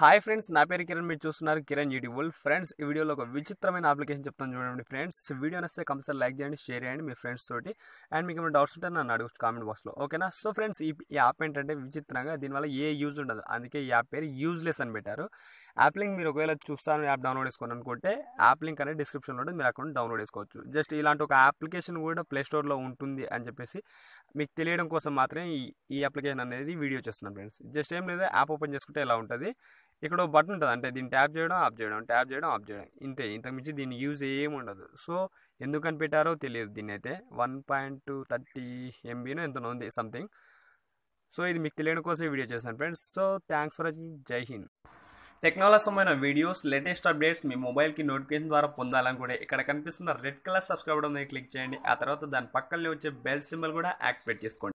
hi friends నా పేరు కిరణ్ మీరు చూస్తున్నారు కిరణ్ యూటీ ఫ్రెండ్స్ ఈ వీడియోలో ఒక విచిత్రమైన అప్లికేషన్ చెప్తాను చూడండి ఫ్రెండ్స్ వీడియో నస్తే కంపల్సరీ లైక్ చేయండి షేర్ చేయండి మీ ఫ్రెండ్స్ తోటి అండ్ మీకు ఏమైనా డౌట్స్ ఉంటే నన్ను అడుగు కామెంట్ బాక్స్లో ఓకేనా సో ఫ్రెండ్స్ ఈ యాప్ ఏంటంటే విచిత్రంగా దీనివల్ల ఏ యూజ్ ఉండదు అందుకే ఈ యాప్ పేరు యూజ్లెస్ అని పెట్టారు యాప్ లింక్ మీరు ఒకవేళ చూస్తాను యాప్ డౌన్లోడ్ చేసుకోండి అనుకుంటే యాప్ లింక్ అనేది డిస్క్రిప్షన్లో ఉంటుంది మీరు అక్కడ డౌన్లోడ్ చేసుకోవచ్చు జస్ట్ ఇలాంటి ఒక అప్లికేషన్ కూడా ప్లే స్టోర్లో ఉంటుంది అని చెప్పేసి మీకు తెలియడం కోసం మాత్రమే ఈ అప్లికేషన్ అనేది వీడియో చేస్తున్నాను ఫ్రెండ్స్ జస్ట్ ఏం లేదు యాప్ ఓపెన్ చేసుకుంటే ఇలా ఉంటుంది ఇక్కడ బటన్ ఉంటుంది అంటే దీన్ని ట్యాప్ చేయడం ఆఫ్ చేయడం ట్యాప్ చేయడం ఆఫ్ చేయడం ఇంతే మించి దీని యూజ్ ఉండదు సో ఎందుకు పెట్టారో తెలియదు దీన్ని అయితే వన్ పాయింట్ టూ థర్టీ ఎంబీనో ఎంత ఉంది సంథింగ్ సో ఇది మీకు తెలియని కోసం వీడియో చేశాను friends so thanks for watching Jai Hind technology సంబంధమైన వీడియోస్ లేటెస్ట్ అప్డేట్స్ మీ మొబైల్కి నోటిఫికేషన్ ద్వారా పొందాలనుకుంటే ఇక్కడ కనిపిస్తున్న red colour subscribe button click చేయండి ఆ తర్వాత దాని పక్కనే వచ్చే బెల్ సింబల్ కూడా యాక్టివేట్ చేసుకోండి